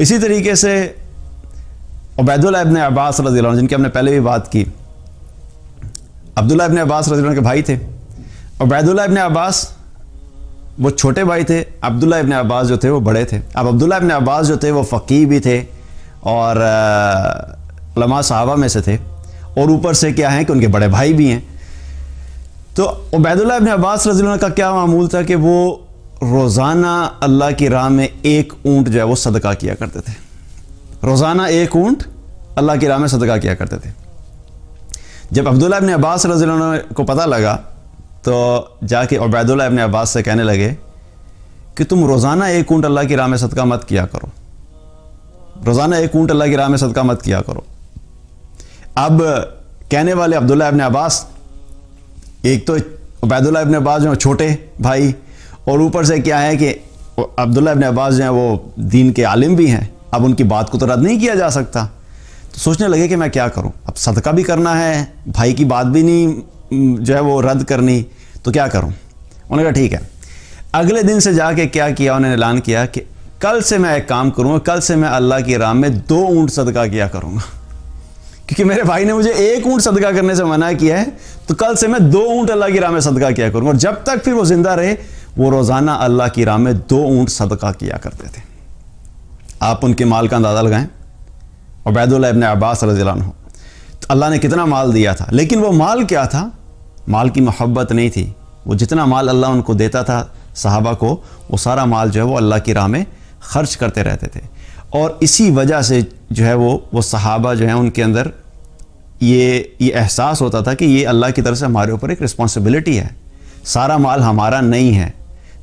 इसी तरीके से उबैदुल्ला इबन अब्बास रजी जिनकी हमने पहले भी बात की अब्दुल्ला इबन अब्बास रजी के भाई थे उबैदुल्ला इबन अब्बास वो छोटे भाई थे अब्दुल्ला इबन अब्बास जो थे वो बड़े थे अब अब्दुल्ला इबन अब्बास जो थे वो फ़कीर भी थे और लमा साहबा में से थे और ऊपर से क्या है कि उनके बड़े भाई भी हैं तो उबैदुल्ला इबन अब्बास रजी का क्या मामूल था कि वो रोज़ाना अल्लाह की राह में एक ऊँट जो है वो सदका किया करते थे रोज़ाना एक ऊँट अल्लाह की राह में सदका किया करते थे जब अब्दुल्ला इबन अब्बास रजी को पता लगा तो जाके उबैदुल्ला इबन अब्बास से कहने लगे कि तुम रोज़ाना एक ऊँट अल्लाह की राह में सदका मत किया करो रोज़ाना एक ऊँट अल्लाह की राह में सदका मत किया करो अब कहने वाले अब्दुल्ला अबन अब्बास एक तो उबैदुल्ला इबन अब्बास जो छोटे भाई और ऊपर से क्या है कि अब्दुल्ला इबन अब्बास जो हैं वो दीन के आलिम भी हैं अब उनकी बात को तो रद्द नहीं किया जा सकता तो सोचने लगे कि मैं क्या करूं अब सदका भी करना है भाई की बात भी नहीं जो है वो रद्द करनी तो क्या करूं उन्होंने कहा ठीक है अगले दिन से जाके क्या किया उन्होंने ऐलान किया कि कल से मैं एक काम करूँगा कल से मैं अल्लाह की राम में दो ऊँट सदका किया करूँगा क्योंकि मेरे भाई ने मुझे एक ऊँट सदका करने से मना किया है तो कल से मैं दो ऊँट अल्लाह की राम में सदका किया करूँगा और जब तक फिर वो ज़िंदा रहे वो रोज़ाना अल्लाह की राह में दो ऊँट सदका किया करते थे आप उनके माल का अंदाज़ा लगाएं उबैदुल्ला इबन अब्बास रजील हो तो अल्लाह ने कितना माल दिया था लेकिन वो माल क्या था माल की मोहब्बत नहीं थी वो जितना माल अल्लाह उनको देता था साहबा को वो सारा माल जो है वो अल्लाह की राह में खर्च करते रहते थे और इसी वजह से जो है वो वो सहाबा जो है उनके अंदर ये ये एहसास होता था कि ये अल्लाह की तरफ से हमारे ऊपर एक रिस्पॉन्सिबिलिटी है सारा माल हमारा नहीं है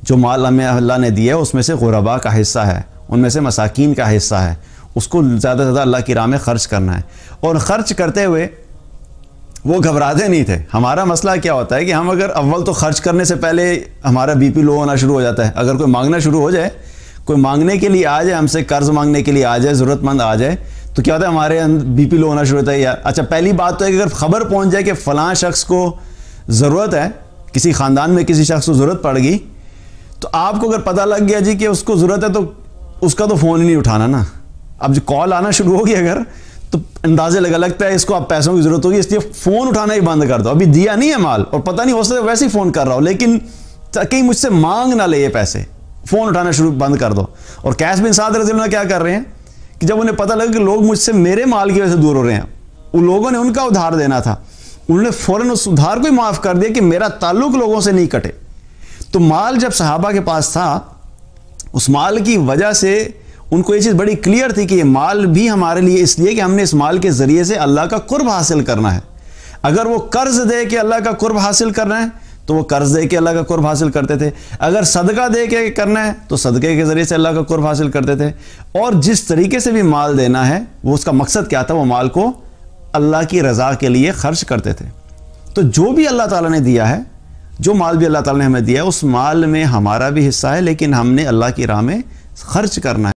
जो माल हमें अल्लाह ने दिया है उसमें से गुरबा का हिस्सा है उनमें से मसाकिन का हिस्सा है उसको ज़्यादा से ज़्यादा अल्लाह की राह में ख़र्च करना है और ख़र्च करते हुए वो घबराते नहीं थे हमारा मसला क्या होता है कि हम अगर अव्वल तो ख़र्च करने से पहले हमारा बीपी लो होना शुरू हो जाता है अगर कोई मांगना शुरू हो जाए कोई मांगने के लिए आ जाए हमसे कर्ज़ मांगने के लिए आ जाए ज़रूरतमंद आ जाए तो क्या होता है हमारे अंदर बीपी लो होना शुरू होता है यार अच्छा पहली बात तो है कि अगर खबर पहुंच जाए कि फ़लाँ शख्स को ज़रूरत है किसी ख़ानदान में किसी शख्स को ज़रूरत पड़ गई तो आपको अगर पता लग गया जी कि उसको ज़रूरत है तो उसका तो फ़ोन ही नहीं उठाना ना अब जो कॉल आना शुरू होगी अगर तो अंदाजे लगा लगता है इसको आप पैसों की ज़रूरत होगी इसलिए फ़ोन उठाना ही बंद कर दो अभी दिया नहीं है माल और पता नहीं हो सकता वैसे ही फ़ोन कर रहा हो लेकिन कहीं मुझसे मांग ना ले ये पैसे फ़ोन उठाना शुरू बंद कर दो और कैश बिन साद रजीमला क्या कर रहे हैं कि जब उन्हें पता लगा कि लोग मुझसे मेरे माल की वजह से दूर हो रहे हैं उन लोगों ने उनका उधार देना था उन्होंने फ़ौरन उस उधार को ही माफ़ कर दिया कि मेरा ताल्लुक लोगों से नहीं कटे तो माल जब सहाबा के पास था उस माल की वजह से उनको ये चीज़ बड़ी क्लियर थी कि ये माल भी हमारे लिए इसलिए कि हमने इस माल के ज़रिए से अल्लाह का कुर्ब हासिल करना है अगर वो कर्ज़ दे के अल्लाह का कुर्ब हासिल करना है तो वो कर्ज़ दे के अल्लाह का कुर्ब हासिल करते थे अगर सदका दे के करना है तो सदक़े के ज़रिए से अल्लाह का कुर्ब हासिल करते थे और जिस तरीके से भी माल देना है वो उसका मकसद क्या था वो माल को अल्लाह की रज़ा के लिए खर्च करते थे तो जो भी अल्लाह ताला ने दिया है जो माल भी अल्लाह ताला ने हमें दिया है उस माल में हमारा भी हिस्सा है लेकिन हमने अल्लाह की राह में खर्च करना है